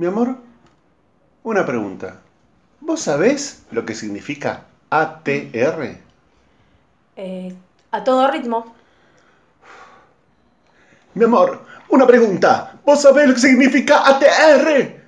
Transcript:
Mi amor, una pregunta. ¿Vos sabés lo que significa ATR? Eh, a todo ritmo. Mi amor, una pregunta. ¿Vos sabés lo que significa ATR?